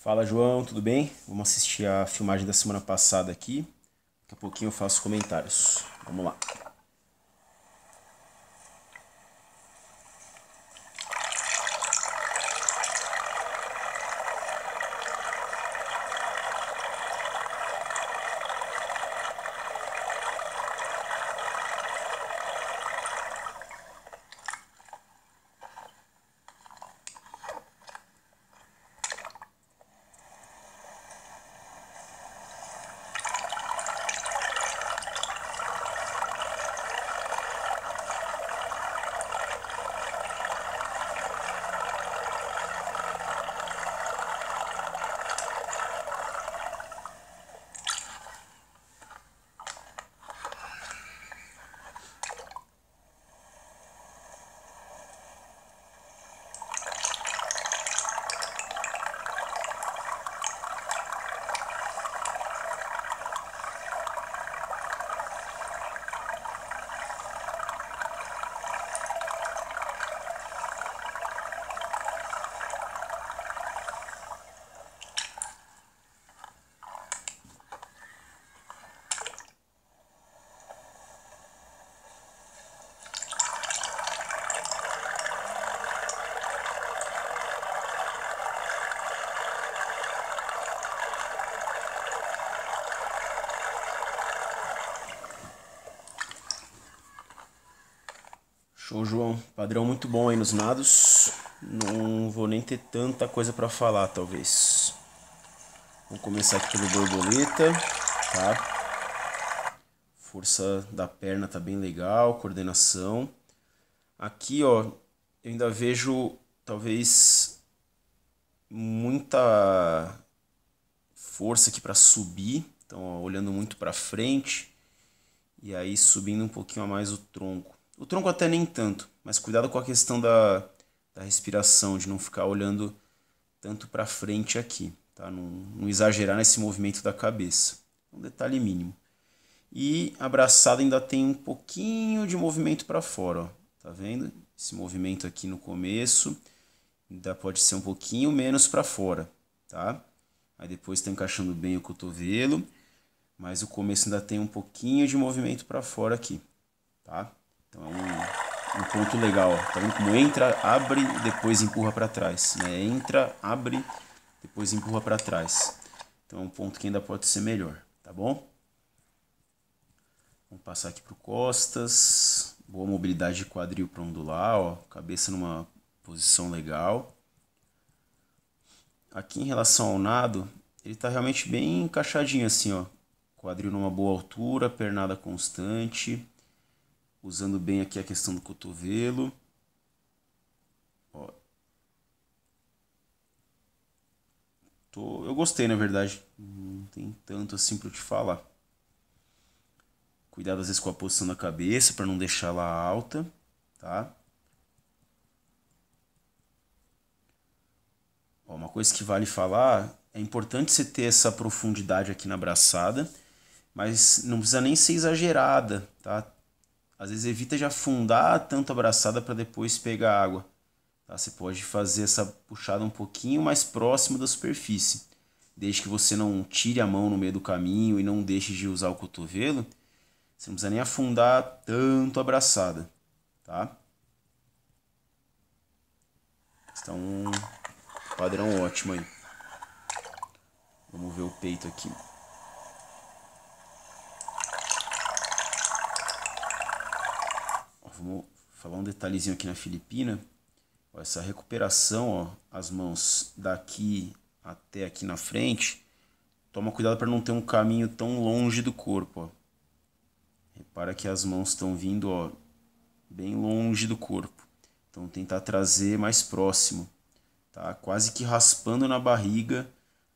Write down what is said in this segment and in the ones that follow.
Fala João, tudo bem? Vamos assistir a filmagem da semana passada aqui. Daqui a pouquinho eu faço comentários. Vamos lá. Show, João. Padrão muito bom aí nos nados. Não vou nem ter tanta coisa para falar, talvez. Vamos começar aqui pelo borboleta, tá? Força da perna tá bem legal, coordenação. Aqui, ó, eu ainda vejo talvez muita força aqui para subir. Então, ó, olhando muito para frente e aí subindo um pouquinho a mais o tronco. O tronco até nem tanto, mas cuidado com a questão da, da respiração, de não ficar olhando tanto para frente aqui, tá? Não, não exagerar nesse movimento da cabeça. É um detalhe mínimo. E a braçada ainda tem um pouquinho de movimento para fora, ó. Tá vendo? Esse movimento aqui no começo ainda pode ser um pouquinho menos para fora, tá? Aí depois está encaixando bem o cotovelo, mas o começo ainda tem um pouquinho de movimento para fora aqui, tá? Então é um, um ponto legal. Ó. Tá vendo como entra, abre, depois empurra para trás. Né? Entra, abre, depois empurra para trás. Então é um ponto que ainda pode ser melhor, tá bom? Vamos passar aqui para costas. Boa mobilidade de quadril para ondular, ó. Cabeça numa posição legal. Aqui em relação ao nado, ele está realmente bem encaixadinho assim, ó. Quadril numa boa altura, pernada constante usando bem aqui a questão do cotovelo. Ó. Tô, eu gostei, na verdade. Não tem tanto assim para te falar. Cuidado às vezes com a posição da cabeça para não deixar ela alta, tá? Ó, uma coisa que vale falar é importante você ter essa profundidade aqui na braçada, mas não precisa nem ser exagerada, tá? Às vezes evita de afundar tanto a braçada para depois pegar água. Tá? Você pode fazer essa puxada um pouquinho mais próximo da superfície. Desde que você não tire a mão no meio do caminho e não deixe de usar o cotovelo, você não precisa nem afundar tanto a braçada. Tá? Está um padrão ótimo aí. Vamos ver o peito aqui. vou falar um detalhezinho aqui na Filipina. essa recuperação, ó, as mãos daqui até aqui na frente. Toma cuidado para não ter um caminho tão longe do corpo. Ó. Repara que as mãos estão vindo ó, bem longe do corpo. Então tentar trazer mais próximo. Tá? Quase que raspando na barriga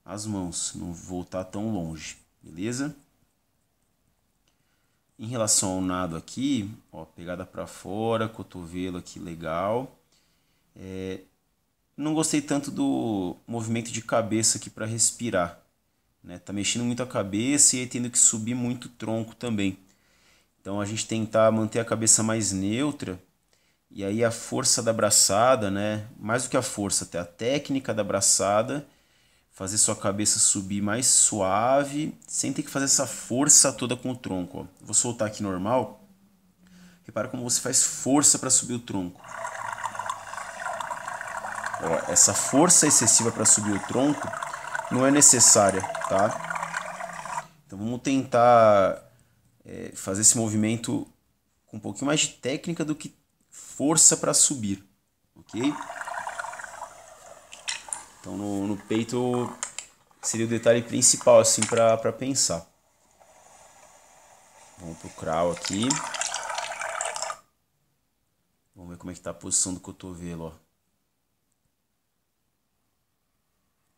as mãos. Não voltar tá tão longe. Beleza? Em relação ao nado aqui, ó, pegada para fora, cotovelo aqui legal. É, não gostei tanto do movimento de cabeça aqui para respirar. Né? Tá mexendo muito a cabeça e tendo que subir muito o tronco também. Então a gente tentar manter a cabeça mais neutra e aí a força da braçada, né? Mais do que a força, até a técnica da braçada fazer sua cabeça subir mais suave, sem ter que fazer essa força toda com o tronco. Ó. Vou soltar aqui normal. Repara como você faz força para subir o tronco. Ó, essa força excessiva para subir o tronco não é necessária, tá? Então vamos tentar é, fazer esse movimento com um pouquinho mais de técnica do que força para subir, ok? Então no, no peito seria o detalhe principal assim para pensar. Vamos pro crawl aqui. Vamos ver como é que tá a posição do cotovelo,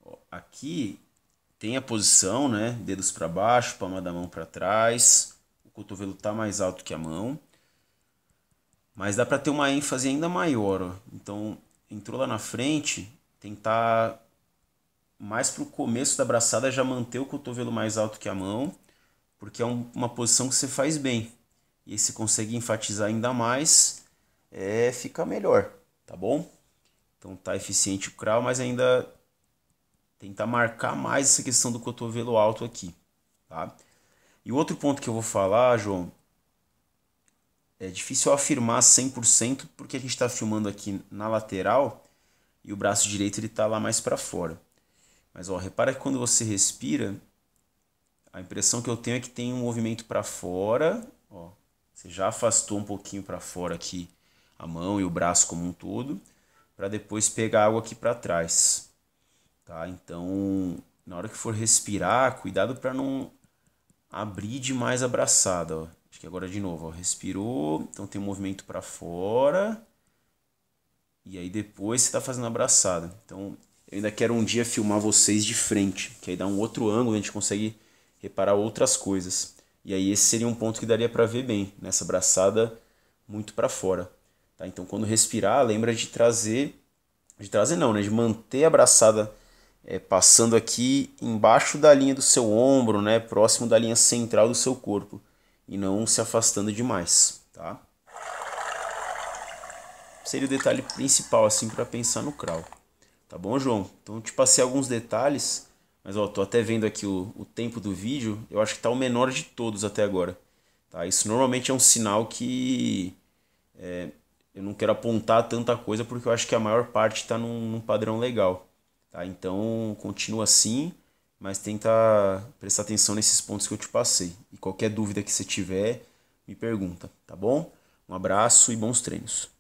ó. ó aqui tem a posição, né? Dedos para baixo, palma da mão para trás. O cotovelo tá mais alto que a mão. Mas dá para ter uma ênfase ainda maior, ó. Então, entrou lá na frente, tentar mais para o começo da braçada já manter o cotovelo mais alto que a mão, porque é um, uma posição que você faz bem. E aí, se conseguir enfatizar ainda mais, é, fica melhor, tá bom? Então tá eficiente o crawl, mas ainda tentar marcar mais essa questão do cotovelo alto aqui, tá? E o outro ponto que eu vou falar, João, é difícil afirmar 100% porque a gente está filmando aqui na lateral e o braço direito ele está lá mais para fora. Mas ó, repara que quando você respira, a impressão que eu tenho é que tem um movimento para fora. Ó, você já afastou um pouquinho para fora aqui a mão e o braço como um todo, para depois pegar água aqui para trás. Tá? Então, na hora que for respirar, cuidado para não abrir demais a braçada. Ó. Acho que agora de novo, ó, respirou, então tem um movimento para fora e aí depois você tá fazendo abraçada. Então eu ainda quero um dia filmar vocês de frente, que aí dá um outro ângulo, a gente consegue reparar outras coisas. E aí esse seria um ponto que daria para ver bem, nessa abraçada muito para fora. Tá? Então quando respirar, lembra de trazer, de trazer não, né? de manter a abraçada é, passando aqui embaixo da linha do seu ombro, né? próximo da linha central do seu corpo, e não se afastando demais. Tá? seria o detalhe principal assim para pensar no crawl. Tá bom, João? Então te passei alguns detalhes, mas ó, tô até vendo aqui o, o tempo do vídeo, eu acho que tá o menor de todos até agora. Tá? Isso normalmente é um sinal que é, eu não quero apontar tanta coisa porque eu acho que a maior parte está num, num, padrão legal. Tá? Então continua assim, mas tenta prestar atenção nesses pontos que eu te passei. E qualquer dúvida que você tiver, me pergunta, tá bom? Um abraço e bons treinos.